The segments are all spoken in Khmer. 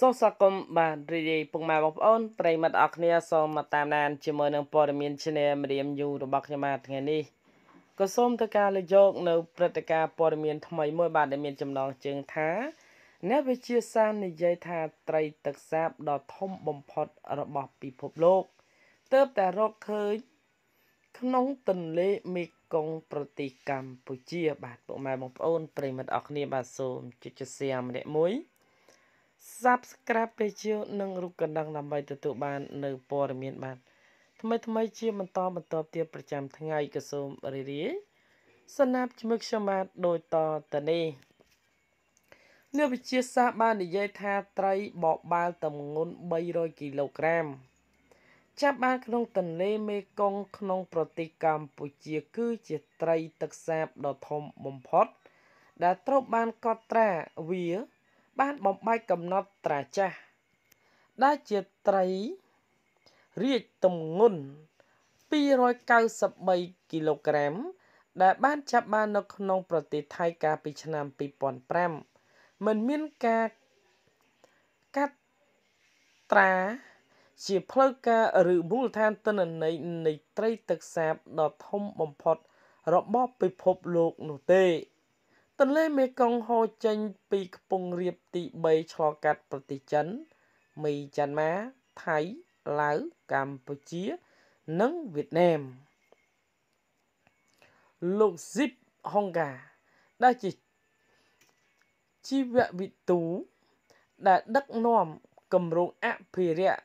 សូមស្វាគមន៍បាទរីរីពុកម៉ែបងប្អូនប្រិមិត្តអរគ្នាសូមមកតាមដានជាមួយនឹងព័ត៌មាន Channel ម្រាមយូរបស់ខ្ញុំបាទថ្ងៃនេះក៏សូមធ្វើការលើកយកនៅព្រឹត្តិការណ៍ព័ត៌មានថ្មីមួយបាទដែលមានចំណងជើងថាអ្នកវិទ្យាសាស្ត្រនិយាយថាត្រីទឹកសាបដ៏ធំបំផុតរបស់ពិភពលោកទើបតែរកឃើញក្នុងទន្លេមេគង្គប្រទេសកម្ពុជាបាទពុកម៉ែបងប្អូនប្រិមិត្តអរគ្នាបាទសូមជជែកសាម្នាក់មួយ Subscribe ពេលជានិងរូបកណ្ដឹងដើម្បីទទួលបាននៅព័ត៌មានបានថ្មីថ្មីជាបន្តបន្តទៀតប្រចាំ ថ្ងៃក៏សូមរីរាយសណាប់ជាមួយខ្ញុំបាទដូចតទៅនេះអ្នកវិទ្យាសាស្ត្របាននិយាយថាត្រីបបបាល់តម្ងន់300គីឡូក្រាម ចាប់បានក្នុងទន្លេមេគង្គក្នុងប្រទេសកម្ពុជាគឺជាត្រីទឹកសាបដ៏ធំបំផុតដែលត្រូវបានកត់ត្រាវាបានបំបែកកំណត់ត្រាចាស់ដែលជាត្រីរាជទំងន់293គីឡូក្រាមដែលបានចាប់បាននៅក្នុងប្រទេសថៃកាលពីឆ្នាំ2005មិនមានការកាត់ត្រាជាផ្លូវការឬមូលដ្ឋានទិន្នន័យនៃត្រីទឹកសាបដ៏ធំបំផុតរបស់ពិភពលោកនោះទេទន្លេមេគង្គហូរចេញពីខ្ពង់រាបទី3ឆ្លងកាត់ប្រទេសចិន មីយ៉ាន់ម៉ាថៃឡាវកម្ពុជា និងវៀតណាមលោក Zip Honga ដែលជាជីវវិទូ ដែលដឹកនាំគម្រោងអភិរក្ស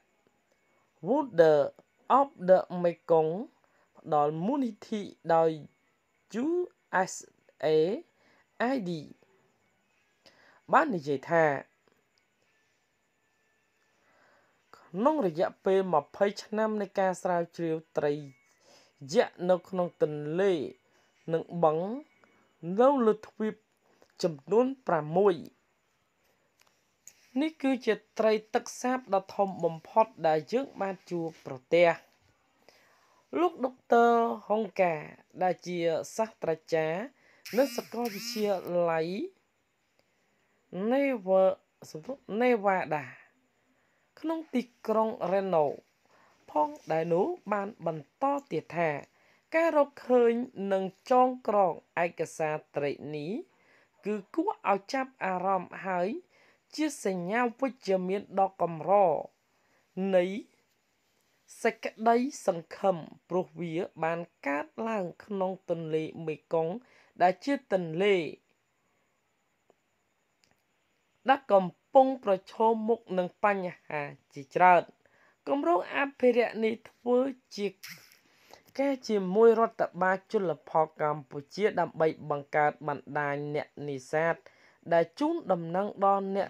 Wonder of the Mekong ផ្ដល់មូលនិធិដោយ USA ID បាននិយាយថា ក្នុងរយៈពេល20ឆ្នាំនៃការស្រាវជ្រាវត្រីយក្សនៅក្នុងទន្លេ និងបឹងនៅលើទ្វីបចំនួន6នេះគឺជាត្រីទឹកសាបដ៏ធំបំផុត ដែលយើងបានជួបប្រទះលោកដុកទ័រហុងកាដែលជាសាស្ត្រាចារ្យនៅសាកលវិទ្យាល័យ Never សំទុះ Nevada ក្នុងទីក្រុង Reno ផងដែលនោះបានបន្តទៀតថា ការរកឃើញនិងចងក្រងឯកសារត្រេកនេះគឺគួរឲ្យចាប់អារម្មណ៍ហើយជាសញ្ញាវិជ្ជមានដ៏កម្រនៃសេចក្តីសង្ឃឹមព្រោះវាបានកើតឡើងក្នុងទន្លេមេគង្គដែលជាទន្លេដែលកំពុងប្រឈមមុខនឹងបញ្ហាជាច្រើនគម្រោងអភិរក្សនេះធ្វើជាកែជាមួយរដ្ឋបាលជលផលកម្ពុជាដើម្បីបង្កើតបណ្ដាញអ្នកនេសាទដែលជូនដំណឹងដល់អ្នក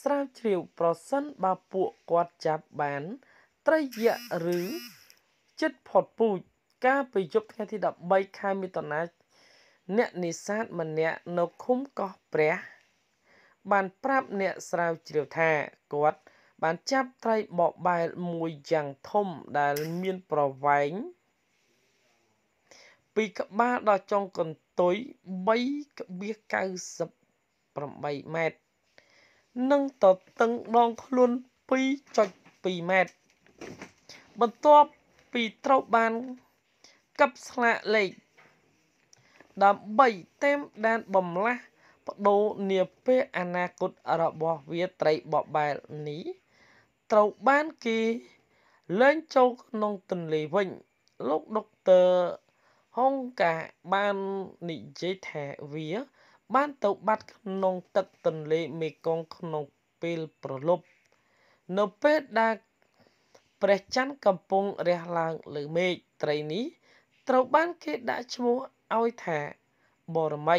ស្រាវជ្រាវប្រសិនបើពួកគាត់ចាប់បាន ត្រីយៈឬចិត្តផុតពូជកាលពីយប់ថ្ងៃទី13ខែមិថុនាអ្នកនេសាទម្នាក់នៅឃុំកោះព្រះ បានប្រាប់អ្នកស្រាវជ្រាវថាគាត់បានចាប់ត្រីបបបែលមួយយ៉ាងធំដែលមានប្រវែងពីក្បាលដល់ចុងកន្ទុយ3.98ម៉ែត្រនិងទទឹងដងខ្លួន2.2ម៉ែត្របន្ទាប់ពីត្រូវបានកាប់ស្លាកលេខដើម្បីតាមដានបំលាស់បដូរនាពេលអនាគតរបស់វាត្រីបបែលនេះត្រូវបានគេលែងចូលក្នុងទន្លេវិញលោកដុកទ័រហុងកាបាននិយាយថាវាបានទៅបាត់ក្នុងទឹកទន្លេមេគង្គក្នុងពេលប្រលប់នៅពេលដែលព្រះច័ន្ទកំពុងរះឡើងលើមេឃត្រីនេះត្រូវបានគេដាក់ឈ្មោះឲ្យថាបរមី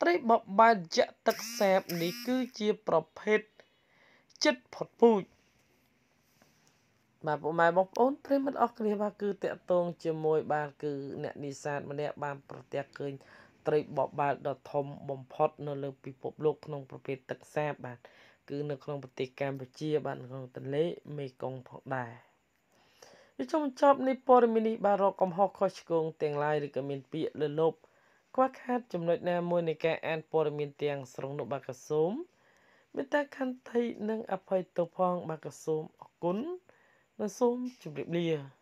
ត្រីបបែតយៈទឹកសែបនេះគឺជាប្រភេទចិត្តផុតពូជបាទពុកម៉ែបងប្អូនព្រមមិត្តអស់គ្នាបាទគឺតកតងជាមួយបាទគឺអ្នកនេសាទម្នាក់បានប្រទះឃើញត្រីបបាល់ដ៏ធំបំផុត នៅលើពិភពលោកក្នុងប្រភេទទឹកសាបបាទគឺនៅក្នុងប្រទេសកម្ពុជាបាទនៅក្នុងទន្លេមេគង្គផងដែរពីចុងចប់នៃព័ត៌មាននេះបានរកកំហុសខុសឆ្គងទាំងឡាយឬក៏មានពាក្យលើលប់ខ្វះខាត ចំណុចណាមួយនៃការអានព័ត៌មានទាំងស្រុងនោះបាទក៏សូមមេត្តាខន្តីនិង អភ័យទោសផង បាទក៏សូមអរគុណនិងសូមជម្រាបលា